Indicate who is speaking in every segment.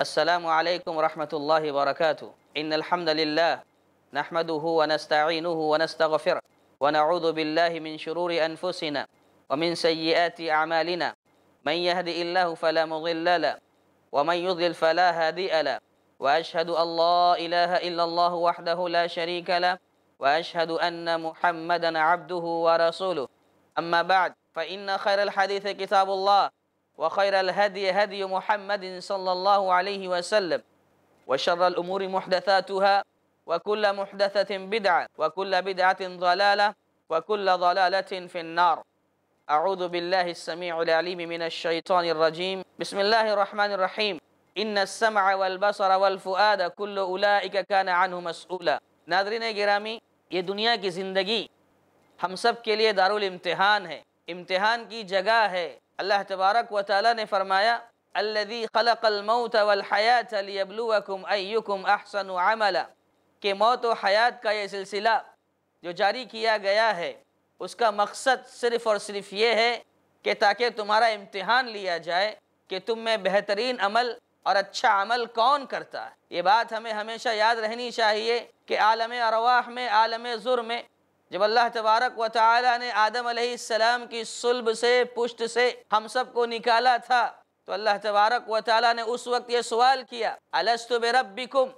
Speaker 1: السلام عليكم ورحمة الله وبركاته إن الحمد لله نحمده ونستعينه ونستغفره ونعوذ بالله من شرور أنفسنا ومن سيئات أعمالنا من يهد الله فلا مضل له ومن يضلل فلا هادي له وأشهد أن لا إله إلا الله وحده لا شريك له وأشهد أن محمدا عبده ورسوله أما بعد فإن خير الحديث كتاب الله وخير الهدي هدي محمد صلى الله عليه وسلم وشر الأمور محدثاتها وكل محدثة بدعة وكل بدعة ضلالة وكل ضلالة في النار أعوذ بالله السميع العليم من الشيطان الرجيم بسم الله الرحمن الرحيم إن السمع والبصر والفؤاد كل أولئك كان عنه مسؤولا ناظرين گرامی یہ دنیا کی زندگی ہم سب کے لیے الامتحان ہے امتحان کی جگہ ہے अल्लाह तबारक व ताली ने फरमाया खलकलमौत वलहयात लियबलुवकुम अयुकुम अहसन अमला के मौत व हयात का ये सिलसिला जो जारी किया गया है उसका मकसद सिर्फ़ और सिर्फ ये है कि ताकि तुम्हारा इम्तहान लिया जाए कि तुम में बेहतरीन अमल और अच्छा अमल कौन करता है ये बात हमें हमेशा याद रहनी चाहिए कि आलम अरवाह में आलम जुर्म में जब अल्लाह तबारक व तआला ने आदम सलाम की सुलब से पुष्ट से हम सब को निकाला था तो अल्लाह तबारक व तआला ने उस वक्त ये सवाल किया अलस्तु बिरब्बिकुम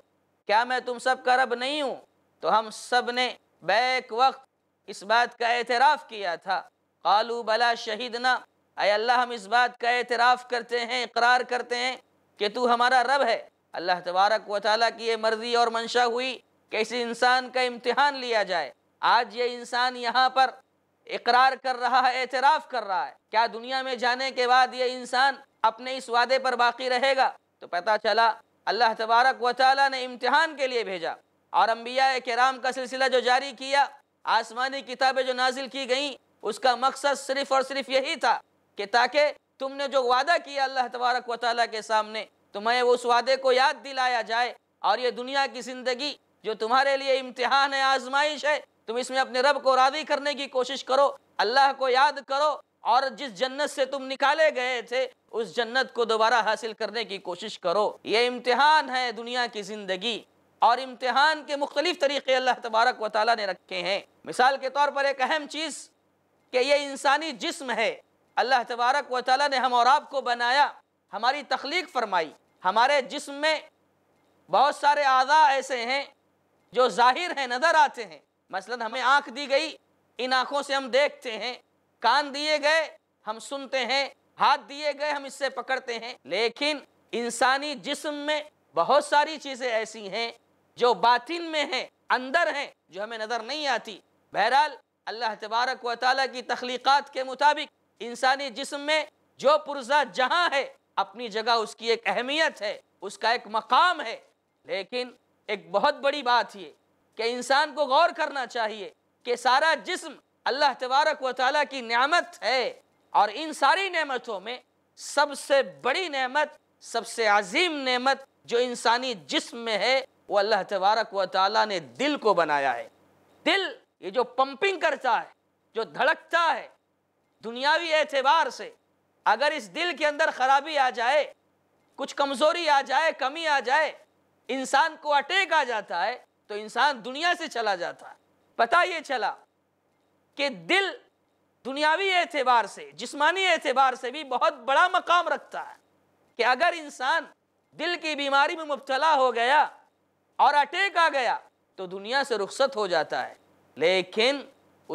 Speaker 1: क्या मैं तुम सब का रब नहीं हूँ तो हम सब ने बैक वक्त इस बात का एतराफ़ किया था कालू बला शहीदना अय अल्लाह हम इस बात का एतराफ़ करते हैं इकरार करते हैं कि तू हमारा रब है अल्लाह तबारक व ताली की ये मर्ज़ी और मंशा हुई कि इस इंसान का इम्तहान लिया जाए आज ये इंसान यहाँ पर इकरार कर रहा है एतराफ़ कर रहा है क्या दुनिया में जाने के बाद ये इंसान अपने इस वादे पर बाकी रहेगा तो पता चला अल्लाह तबारक व ताली ने इम्तहान के लिए भेजा और अम्बिया कराम का सिलसिला जो जारी किया आसमानी किताबें जो नाजिल की गईं उसका मकसद सिर्फ और सिर्फ यही था कि ताकि तुमने जो वादा किया अल्लाह तबारक व ताली के सामने तुम्हें उस वादे को याद दिलाया जाए और ये दुनिया की ज़िंदगी जो तुम्हारे लिए इम्तहान है आजमाइश है तुम इसमें अपने रब को राजी करने की कोशिश करो अल्लाह को याद करो और जिस जन्नत से तुम निकाले गए थे उस जन्नत को दोबारा हासिल करने की कोशिश करो ये इम्तिहान है दुनिया की ज़िंदगी और इम्तिहान के मुख्तलिफ तरीक़े अल्लाह तबारक व ताली ने रखे हैं मिसाल के तौर पर एक अहम चीज़ कि ये इंसानी जिस्म है अल्लाह तबारक व ताली ने हम और आपको बनाया हमारी तख्लीक फरमाई हमारे जिस्म में बहुत सारे आज़ा ऐसे हैं जो ज़ाहिर हैं नज़र आते हैं मसलन हमें आँख दी गई इन आँखों से हम देखते हैं कान दिए गए हम सुनते हैं हाथ दिए गए हम इससे पकड़ते हैं लेकिन इंसानी जिस्म में बहुत सारी चीज़ें ऐसी हैं जो बातिन में हैं अंदर हैं जो हमें नज़र नहीं आती बहरहाल अल्लाह तबारक व ताली की तख्लीक़ात के मुताबिक इंसानी जिस्म में जो पुरजा जहाँ है अपनी जगह उसकी एक अहमियत है उसका एक मकाम है लेकिन एक बहुत बड़ी बात ये कि इंसान को गौर करना चाहिए कि सारा जिस्म अल्लाह तबारक व ताली की नेमत है और इन सारी नेमतों में सबसे बड़ी नेमत सबसे अजीम नेमत जो इंसानी जिस्म में है वो अल्लाह तबारक व ताली ने दिल को बनाया है दिल ये जो पंपिंग करता है जो धड़कता है दुनियावी एतबार से अगर इस दिल के अंदर खराबी आ जाए कुछ कमज़ोरी आ जाए कमी आ जाए इंसान को अटैक आ जाता है तो इंसान दुनिया से चला जाता है पता ये चला कि दिल दुनियावी एतबार से जिस्मानी एतबार से भी बहुत बड़ा मकाम रखता है कि अगर इंसान दिल की बीमारी में मुबतला हो गया और अटैक आ गया तो दुनिया से रुखसत हो जाता है लेकिन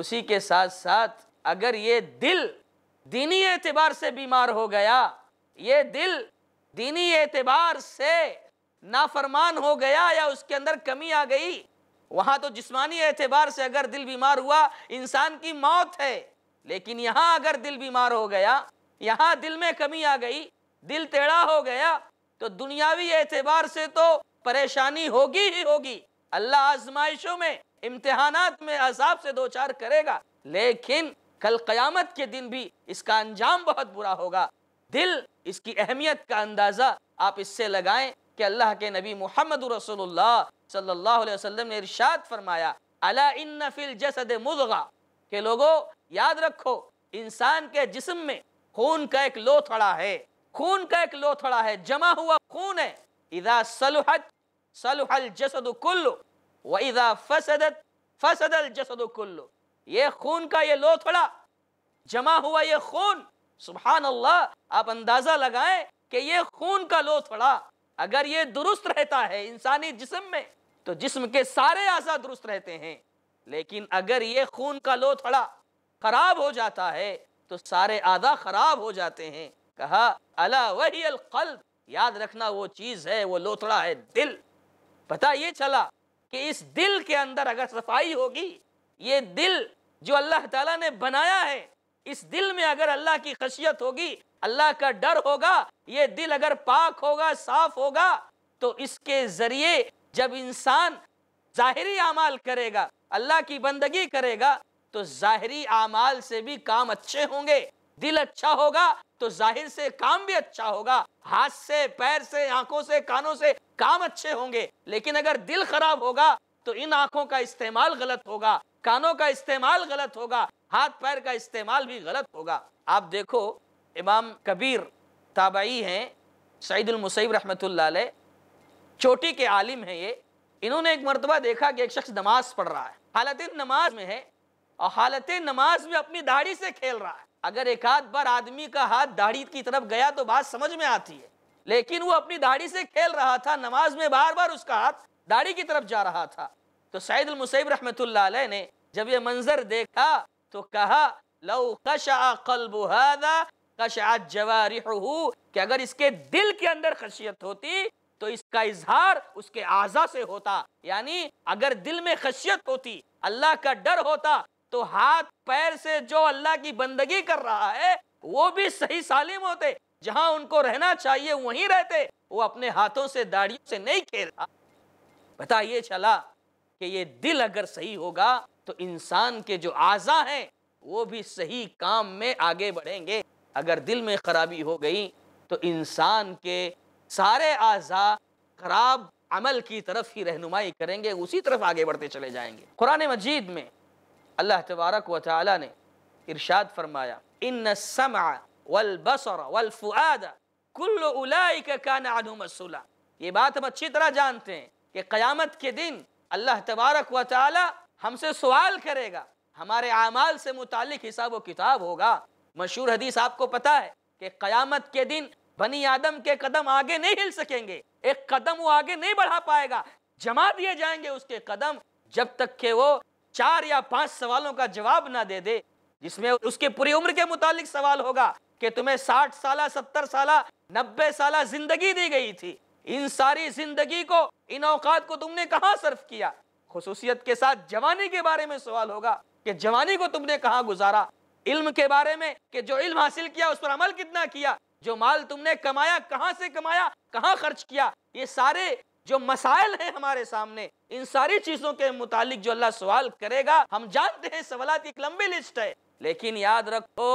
Speaker 1: उसी के साथ साथ अगर ये दिल दीनी एतबार से बीमार हो गया ये दिल दीनी एतबार से नाफरमान हो गया या उसके अंदर कमी आ गई वहां तो जिस्मानी एतबार से अगर दिल बीमार हुआ इंसान की मौत है लेकिन यहाँ अगर दिल बीमार हो गया यहाँ दिल में कमी आ गई दिल टेढ़ा हो गया तो दुनियावी एतबार से तो परेशानी होगी ही होगी अल्लाह आजमाइशों में इम्तहान में अजाब से दो चार करेगा लेकिन कल क्यामत के दिन भी इसका अंजाम बहुत बुरा होगा दिल इसकी अहमियत का अंदाज़ा आप इससे लगाएं कि अल्लाह के नबी मोहम्मद सल्लल्लाहु अलैहि वसल्लम ने इरशाद फरमाया अला इन फिल जसद मुजगा के लोगो याद रखो इंसान के जिस्म में खून का एक लोथड़ा है खून का एक लोथड़ा है जमा हुआ खून है इदा सलहत सलहल जसद कुल्लु व इदा फसदत फसदल जसद कुल्लु ये खून का ये लोथड़ा जमा हुआ ये खून सुबहान अल्लाह आप अंदाज़ा लगाएं कि ये खून का लोथड़ा अगर ये दुरुस्त रहता है इंसानी जिस्म में तो जिस्म के सारे आजा दुरुस्त रहते हैं लेकिन अगर ये खून का लो थोड़ा खराब हो जाता है तो सारे आधा खराब हो जाते हैं कहा अला वही अलकल्ब याद रखना वो चीज़ है वो लोथड़ा है दिल पता ये चला कि इस दिल के अंदर अगर सफाई होगी ये दिल जो अल्लाह ताला ने बनाया है इस दिल में अगर अल्लाह की खशियत होगी अल्लाह का डर होगा ये दिल अगर पाक होगा साफ होगा तो इसके जरिए जब इंसान जाहरी अमाल करेगा अल्लाह की बंदगी करेगा तो जाहरी अमाल से भी काम अच्छे होंगे दिल अच्छा होगा तो जाहिर से काम भी अच्छा होगा हाथ से पैर से आंखों से कानों से काम अच्छे होंगे लेकिन अगर दिल खराब होगा तो इन आंखों का इस्तेमाल गलत होगा कानों का इस्तेमाल गलत होगा हाथ पैर का इस्तेमाल भी गलत होगा आप देखो इमाम कबीर ताबाई हैं सईदुलमसैब रहमत चोटी के आलिम हैं ये इन्होंने एक मरतबा देखा कि एक शख्स नमाज पढ़ रहा है हालत नमाज में है और हालत नमाज में अपनी दाढ़ी से खेल रहा है अगर एक आध बार आदमी का हाथ दाढ़ी की तरफ गया तो बात समझ में आती है लेकिन वो अपनी दाढ़ी से खेल रहा था नमाज में बार बार उसका हाथ दाढ़ी की तरफ जा रहा था तो सैद रहमत ने जब ये मंजर देखा तो कहा लव कशा कल्बुहादा खशात जवारिहु कि अगर इसके दिल के अंदर खशियत होती तो इसका इजहार उसके आजा से होता यानी अगर दिल में खशियत होती अल्लाह का डर होता तो हाथ पैर से जो अल्लाह की बंदगी कर रहा है वो भी सही सालिम होते जहां उनको रहना चाहिए वहीं रहते वो अपने हाथों से दाढ़ियों से नहीं खेलता पता ये चला कि ये दिल अगर सही होगा तो इंसान के जो आज़ा हैं वो भी सही काम में आगे बढ़ेंगे अगर दिल में ख़राबी हो गई तो इंसान के सारे आजा खराब अमल की तरफ ही रहनुमाई करेंगे उसी तरफ आगे बढ़ते चले जाएंगे कुरान मजीद में अल्लाह तबारक व ताली ने इरशाद फरमाया इन समा वल बसर वल फुआद कुल्ला ये बात हम अच्छी तरह जानते हैं कि क़यामत के दिन अल्लाह तबारक व ताली हमसे सवाल करेगा हमारे आमाल से मुतल हिसाब व किताब होगा मशहूर हदीस आपको पता है कि क़यामत के दिन बनी आदम के कदम आगे नहीं हिल सकेंगे एक कदम वो आगे नहीं बढ़ा पाएगा जमा दिए जाएंगे उसके कदम जब तक के वो चार या पांच सवालों का जवाब ना दे दे जिसमें उसके पूरी उम्र के मुतालिक सवाल होगा कि तुम्हें साठ साल सत्तर साल नब्बे साल जिंदगी दी गई थी इन सारी जिंदगी को इन औकात को तुमने कहाँ सर्फ किया खसूसियत के साथ जवानी के बारे में सवाल होगा कि जवानी को तुमने कहाँ गुजारा इल्म के बारे में कि जो इल्म हासिल किया उस पर अमल कितना किया जो माल तुमने कमाया कहाँ से कमाया कहाँ खर्च किया ये सारे जो मसाइल हैं हमारे सामने इन सारी चीज़ों के मुतालिक जो अल्लाह सवाल करेगा हम जानते हैं सवालत एक लंबी लिस्ट है लेकिन याद रखो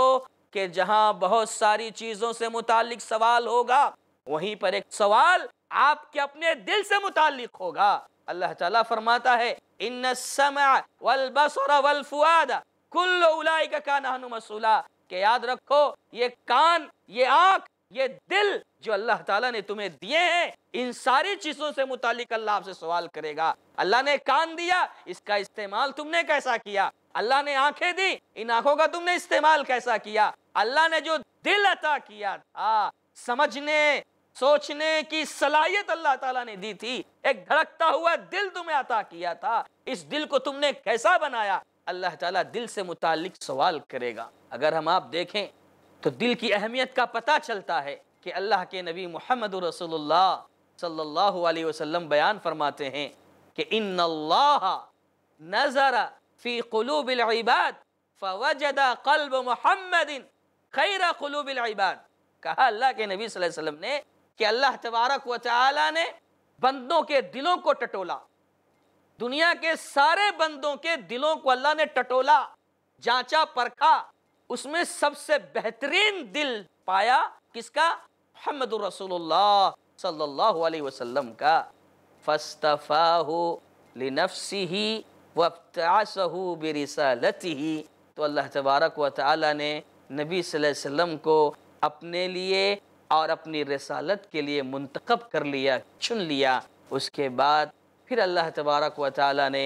Speaker 1: कि जहाँ बहुत सारी चीज़ों से मुतालिक सवाल होगा वहीं पर एक सवाल आपके अपने दिल से मुतालिक होगा अल्लाह ताला फरमाता है इन समय वल बसर वल फुआदा कुल उलाई का कान हनु मसूला के याद रखो ये कान ये आंख ये दिल जो अल्लाह ताला ने तुम्हें दिए हैं इन सारी चीजों से मुतालिक अल्लाह आपसे सवाल करेगा अल्लाह ने कान दिया इसका इस्तेमाल तुमने कैसा किया अल्लाह ने आंखें दी इन आंखों का तुमने इस्तेमाल कैसा किया अल्लाह ने जो दिल अता किया था समझने सोचने की सलाहियत अल्लाह ताला ने दी थी एक धड़कता हुआ दिल तुम्हें अता किया था इस दिल को तुमने कैसा बनाया अल्लाह ताला दिल से मुतालिक सवाल करेगा अगर हम आप देखें तो दिल की अहमियत का पता चलता है कि अल्लाह के नबी मोहम्मद रसोल्ला सल्लल्लाहु अलैहि वसल्लम बयान फरमाते हैं कि इन नज़र फ़ी क़लूबिलबाद फ़वजदा कल्ब मोहम्मदिन खैर क़लूबिलबाद कहा अल्लाह के नबी वसल्लम ने कि अल्लाह तबारक व ताली ने बंदों के दिलों को टटोला दुनिया के सारे बंदों के दिलों को अल्लाह ने टटोला जांचा परखा उसमें सबसे बेहतरीन दिल पाया किसका मोहम्मद रसूलुल्लाह सल्लल्लाहु अलैहि वसल्लम का फस्तफाहु लिनफ्सिही लिनफसी बिरिसालतिही तो अल्लाह तबारक व तआला ने नबी सल्लल्लाहु अलैहि वसल्लम को अपने लिए और अपनी रसालत के लिए मुंतखब कर लिया चुन लिया उसके बाद फिर अल्लाह तबारक व ताली ने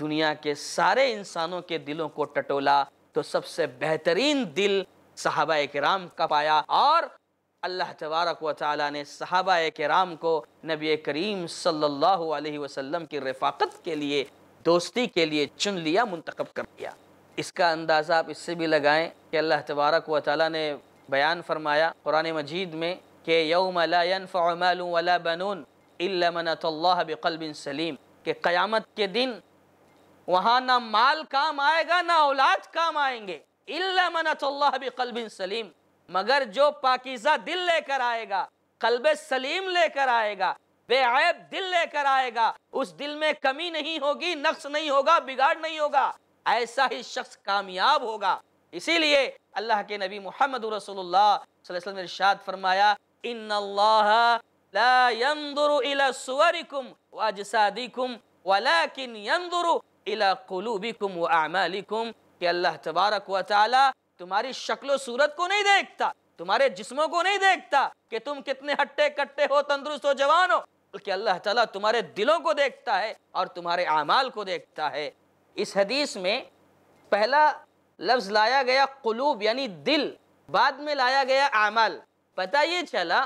Speaker 1: दुनिया के सारे इंसानों के दिलों को टटोला तो सबसे बेहतरीन दिल सहाबा कराम का पाया और अल्लाह तबारक व ताली ने सहाबा कराम को नबी करीम सल्लल्लाहु अलैहि वसल्लम की रफाकत के लिए दोस्ती के लिए चुन लिया मंतखब कर दिया इसका अंदाज़ा आप इससे भी लगाएं कि अल्लाह तबारक व ताली ने बयान फरमाया कुरान मजीद में कि यौमला ला वला बनून इल्लामनतल्लाह बिकल्बिन सलीम के क़यामत के दिन वहाँ ना माल काम आएगा ना औलाद काम आएंगे इल्लामनतल्लाह बिकल्बिन सलीम मगर जो पाकिज़ा दिल लेकर आएगा कल्ब सलीम लेकर आएगा बेऐब दिल लेकर आएगा उस दिल में कमी नहीं होगी नक्स नहीं होगा बिगाड़ नहीं होगा ऐसा ही शख्स कामयाब होगा इसीलिए अल्लाह के नबी मोहम्मद रसोल्ला इर्शाद फरमाया इन लाकुम कि अल्लाह तबारक व तुम्हारी शक्लो सूरत को नहीं देखता तुम्हारे जिस्मों को नहीं देखता कि तुम कितने हट्टे कट्टे हो तंदुरुस्त हो जवान हो बल्कि अल्लाह ताला तुम्हारे दिलों को देखता है और तुम्हारे अमाल को देखता है इस हदीस में पहला लफ्ज़ लाया गया कुलूब यानी दिल बाद में लाया गया आमाल पता ये चला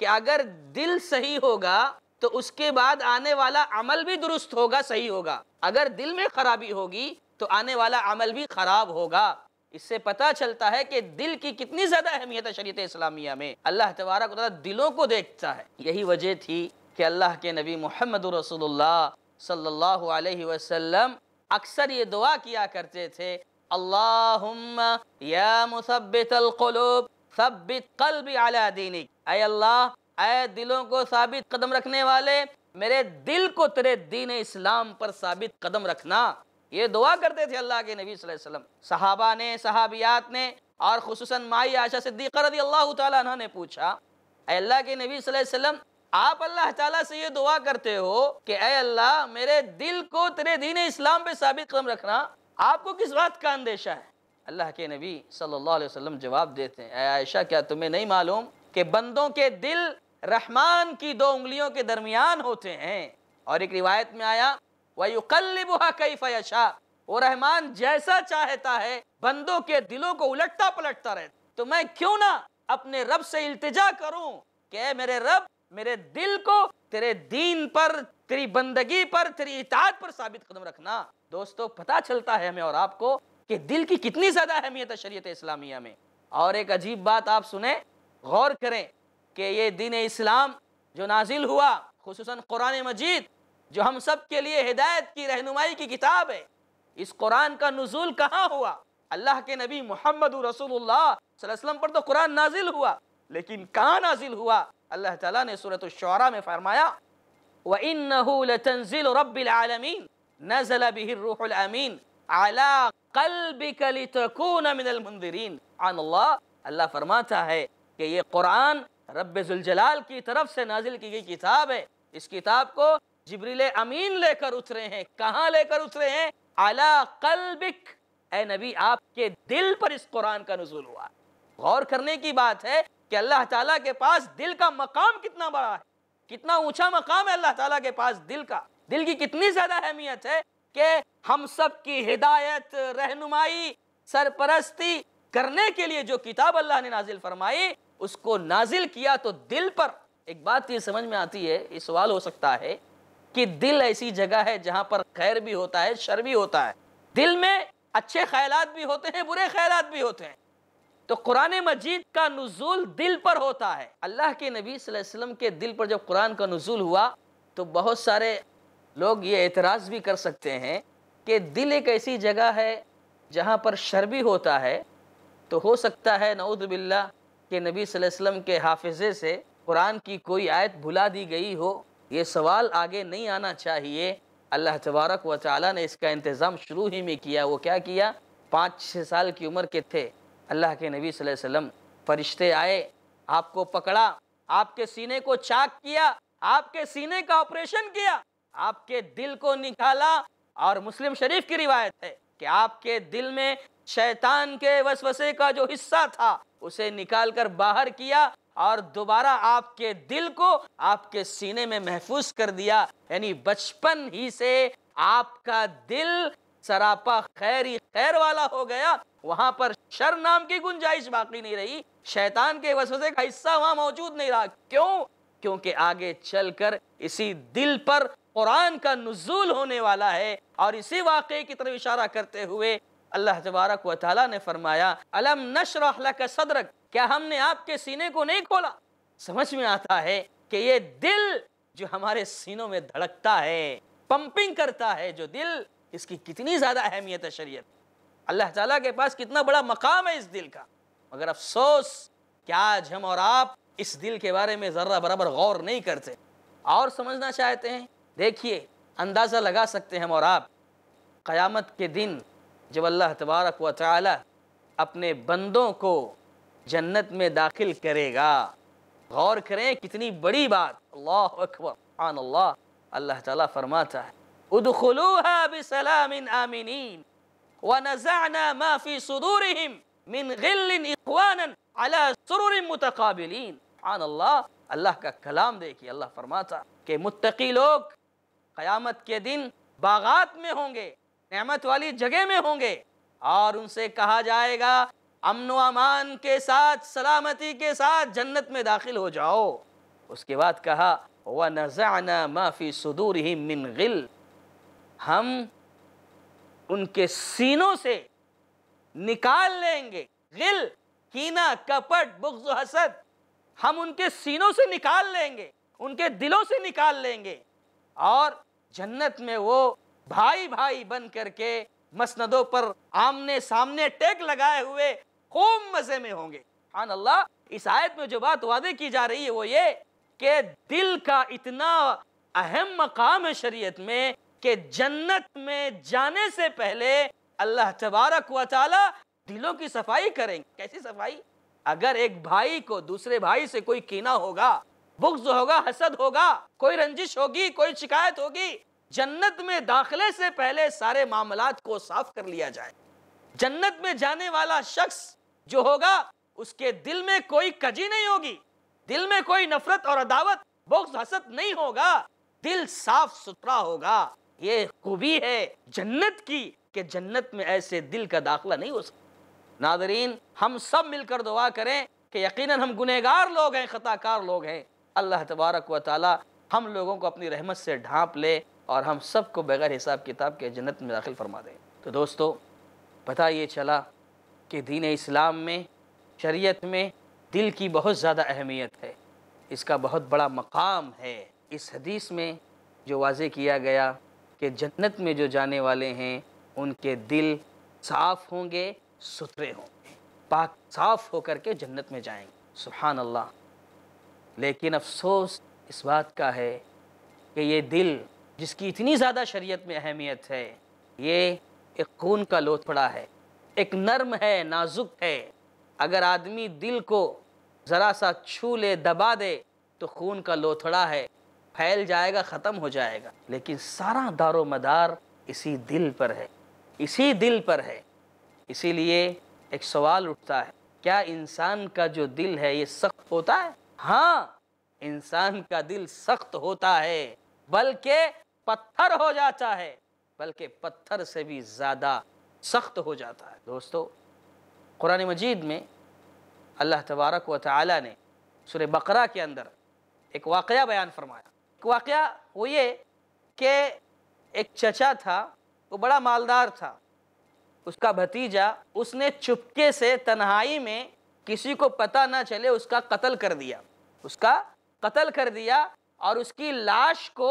Speaker 1: कि अगर दिल सही होगा तो उसके बाद आने वाला अमल भी दुरुस्त होगा सही होगा अगर दिल में खराबी होगी तो आने वाला अमल भी खराब होगा इससे पता चलता है कि दिल की कितनी ज्यादा अहमियत है शरीत इस्लामिया में अल्लाह तबारक दिलों को देखता है यही वजह थी कि अल्लाह के नबी मोहम्मद रसोल्ला सल्लल्लाहु अलैहि वसल्लम अक्सर ये दुआ किया करते थे अल्लाहुम्मा या मुसब्बित अलकुलूब सबित कल भी आला दीनिक अय अल्लाह अय दिलों को साबित कदम रखने वाले मेरे दिल को तेरे दीन इस्लाम पर साबित कदम रखना ये दुआ करते थे अल्लाह के नबी वसल्लम सहाबा ने सहाबियात ने और खसूस माई आशा सिद्दीक़ रदी अल्लाह तह ने पूछा अल्लाह के नबी वसल्लम आप अल्लाह ताला से ये दुआ करते हो कि अय अल्लाह मेरे दिल को तेरे दीन इस्लाम पर साबित कदम रखना आपको किस बात का अंदेशा है अल्लाह के नबी सल्लल्लाहु अलैहि वसल्लम जवाब देते हैं आयशा क्या तुम्हें नहीं मालूम कि बंदों के दिल रहमान की दो उंगलियों के दरमियान होते हैं और एक रिवायत में आया वयुकल्लिबुहा कैफयशा वो रहमान जैसा चाहता है बंदों के दिलों को उलटता पलटता रहता तो मैं क्यों ना अपने रब से इल्तिजा करूं कि मेरे रब मेरे दिल को तेरे दीन पर तेरी बंदगी पर तेरी इतात पर साबित कदम रखना दोस्तों पता चलता है हमें और आपको कि दिल की कितनी ज़्यादा अहमियत है शरीय इस्लामिया में और एक अजीब बात आप सुने गौर करें कि ये दिन इस्लाम जो नाजिल हुआ खसूस कुरान मजीद जो हम सब के लिए हिदायत की रहनुमाई की किताब है इस कुरान का नजूल कहाँ हुआ अल्लाह के नबी मोहम्मद रसोल्लाम पर तो कुरान नाजिल हुआ लेकिन कहाँ नाजिल हुआ अल्लाह ताला ने सूरत शरा में फरमाया वह इन तंजिल रबीन नज़ल बिहिर रूहमीन आला कलबिकलितकुनमिनलमुंदिरीन आन अल्लाह अल्लाह फरमाता है कि ये कुरान जलाल की तरफ से नाजिल की गई किताब है इस किताब को जबरील अमीन लेकर उतरे हैं कहाँ लेकर उतरे हैं आला कल्बिक ए नबी आपके दिल पर इस कुरान का नजूल हुआ गौर करने की बात है कि अल्लाह ताला के पास दिल का मकाम कितना बड़ा है कितना ऊंचा मकाम है अल्लाह ताला के पास दिल का दिल की कितनी ज्यादा अहमियत है के हम सब की हिदायत रहनुमाई सरपरस्ती करने के लिए जो किताब अल्लाह ने नाजिल फरमाई उसको नाजिल किया तो दिल पर एक बात ये समझ में आती है ये सवाल हो सकता है कि दिल ऐसी जगह है जहां पर खैर भी होता है शर भी होता है दिल में अच्छे ख्याल भी होते हैं बुरे ख्याल भी होते हैं तो कुरान मजीद का नजूल दिल पर होता है अल्लाह के नबी वसल्लम के दिल पर जब कुरान का नजूल हुआ तो बहुत सारे लोग ये एतराज़ भी कर सकते हैं कि दिल एक ऐसी जगह है जहाँ पर शर भी होता है तो हो सकता है नऊदबिल्ला के नबी वसल्लम के हाफिज़े से कुरान की कोई आयत भुला दी गई हो ये सवाल आगे नहीं आना चाहिए अल्लाह तबारक व ताली ने इसका इंतज़ाम शुरू ही में किया वो क्या किया पाँच छः साल की उम्र के थे अल्लाह के नबी वसल्लम फरिश्ते आए आपको पकड़ा आपके सीने को चाक किया आपके सीने का ऑपरेशन किया आपके दिल को निकाला और मुस्लिम शरीफ की रिवायत है कि आपके दिल में शैतान के वसवसे का जो हिस्सा था उसे निकाल कर बाहर किया और दोबारा आपके दिल को आपके सीने में महफूज कर दिया यानी बचपन ही से आपका दिल सरापा ही खैर वाला हो गया वहां पर शर नाम की गुंजाइश बाकी नहीं रही शैतान के वसवसे का हिस्सा वहां मौजूद नहीं रहा क्यों क्योंकि आगे चलकर इसी दिल पर कुरान का नजूल होने वाला है और इसी वाक़े की तरफ इशारा करते हुए अल्लाह तबारक व ताली ने फरमाया अलम नशर का सदरक क्या हमने आपके सीने को नहीं खोला समझ में आता है कि ये दिल जो हमारे सीनों में धड़कता है पंपिंग करता है जो दिल इसकी कितनी ज़्यादा अहमियत है शरीयत अल्लाह ताला के पास कितना बड़ा मकाम है इस दिल का मगर अफसोस क्या आज हम और आप इस दिल के बारे में ज़र्रा बराबर गौर नहीं करते और समझना चाहते हैं देखिए अंदाज़ा लगा सकते हैं हम और आप क़यामत के दिन जब अल्लाह तबारक व ताली अपने बंदों को जन्नत में दाखिल करेगा गौर करें कितनी बड़ी बात अल्लाह अकबर आन अल्लाह अल्लाह ताला फरमाता है उदखलूहा बिसलाम आमिनीन व नज़ाना मा फी सुदूरिहिम मिन गिल्लिन इखवानन अला सुरुर मुतकाबिलीन अल्लाह अल्लाह का कलाम देखिए अल्लाह फरमाता कि मुत्तकी लोग क़यामत के दिन बागात में होंगे नेमत वाली जगह में होंगे और उनसे कहा जाएगा अमन अमान के साथ सलामती के साथ जन्नत में दाखिल हो जाओ उसके बाद कहा व नज़ाना माफ़ी सदूर ही मिन गिल हम उनके सीनों से निकाल लेंगे गिल कीना कपट बुग्ज हसद हम उनके सीनों से निकाल लेंगे उनके दिलों से निकाल लेंगे और जन्नत में वो भाई भाई बन करके मसनदों पर आमने सामने टेक लगाए हुए खूब मजे में होंगे खान अल्लाह इस आयत में जो बात वादे की जा रही है वो ये कि दिल का इतना अहम मकाम है शरीयत में कि जन्नत में जाने से पहले अल्लाह तबारक व ताला दिलों की सफाई करेंगे कैसी सफाई अगर एक भाई को दूसरे भाई से कोई कीना होगा बुग्ज होगा हसद होगा कोई रंजिश होगी कोई शिकायत होगी जन्नत में दाखिले से पहले सारे मामला को साफ कर लिया जाए जन्नत में जाने वाला शख्स जो होगा उसके दिल में कोई कजी नहीं होगी दिल में कोई नफरत और अदावत बुग्ज हसद नहीं होगा दिल साफ सुथरा होगा ये खूबी है जन्नत की कि जन्नत में ऐसे दिल का दाखला नहीं हो सकता नादरीन हम सब मिलकर दुआ करें कि यकीनन हम गुनहगार लोग हैं ख़ताकार लोग हैं अल्लाह तबारक व ताली हम लोगों को अपनी रहमत से ढांप ले और हम सब को बगैर हिसाब किताब के जन्नत में दाखिल फरमा दें तो दोस्तों पता ये चला कि दीन इस्लाम में शरीयत में दिल की बहुत ज़्यादा अहमियत है इसका बहुत बड़ा मकाम है इस हदीस में जो वाज किया गया कि जन्नत में जो जाने वाले हैं उनके दिल साफ़ होंगे सुथरे होंगे पाक साफ़ होकर के जन्नत में जाएंगे सुबहानल्ला लेकिन अफसोस इस बात का है कि ये दिल जिसकी इतनी ज़्यादा शरीयत में अहमियत है ये एक खून का लोथड़ा है एक नर्म है नाजुक है अगर आदमी दिल को ज़रा सा छू ले दबा दे तो खून का लोथड़ा है फैल जाएगा ख़त्म हो जाएगा लेकिन सारा दारो मदार इसी दिल पर है इसी दिल पर है इसीलिए एक सवाल उठता है क्या इंसान का जो दिल है ये सख्त होता है हाँ इंसान का दिल सख्त होता है बल्कि पत्थर हो जाता है बल्कि पत्थर से भी ज़्यादा सख्त हो जाता है दोस्तों कुरान मजीद में अल्लाह तबारक व ताली ने सुर बकरा के अंदर एक वाक़ बयान फरमाया एक वाक़ वो ये कि एक चचा था वो बड़ा मालदार था उसका भतीजा उसने चुपके से तन्हाई में किसी को पता ना चले उसका कत्ल कर दिया उसका कत्ल कर दिया और उसकी लाश को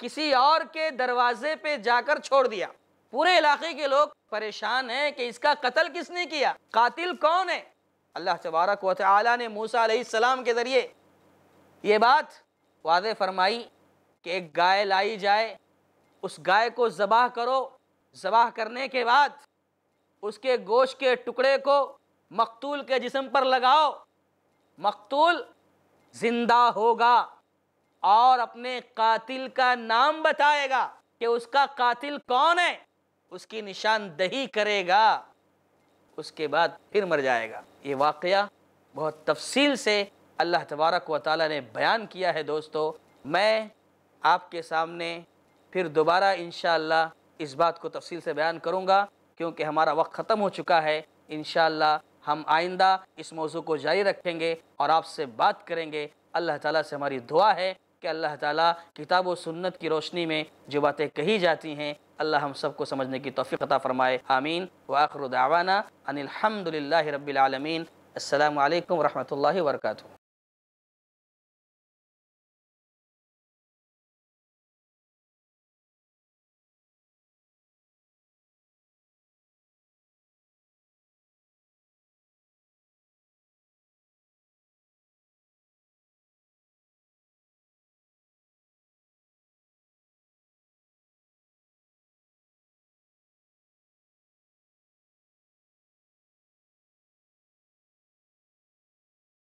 Speaker 1: किसी और के दरवाजे पे जाकर छोड़ दिया पूरे इलाके के लोग परेशान हैं कि इसका कत्ल किसने किया कातिल कौन है अल्लाह तबारक वाली ने मूसा सलाम के ज़रिए ये बात वाज फरमाई कि एक गाय लाई जाए उस गाय को ज़बाह करो ज़बाह करने के बाद उसके गोश के टुकड़े को मकतूल के जिसम पर लगाओ मकतूल जिंदा होगा और अपने कातिल का नाम बताएगा कि उसका कातिल कौन है उसकी निशानदही करेगा उसके बाद फिर मर जाएगा ये वाक़ बहुत तफसील से अल्लाह तबारक व ताली ने बयान किया है दोस्तों मैं आपके सामने फिर दोबारा इन इस बात को तफसील से बयान करूँगा क्योंकि हमारा वक्त ख़त्म हो चुका है इन हम आइंदा इस मौजू को जारी रखेंगे और आपसे बात करेंगे अल्लाह ताला से हमारी दुआ है कि अल्लाह ताला किताब व सुन्नत की रोशनी में जो बातें कही जाती हैं अल्लाह हम सबको समझने की तोफ़ी अता फ़रमाए आमीन व आखर दावाना अनिलहमदिल्ला रबालमीन अल्लाम वरहमल वर्का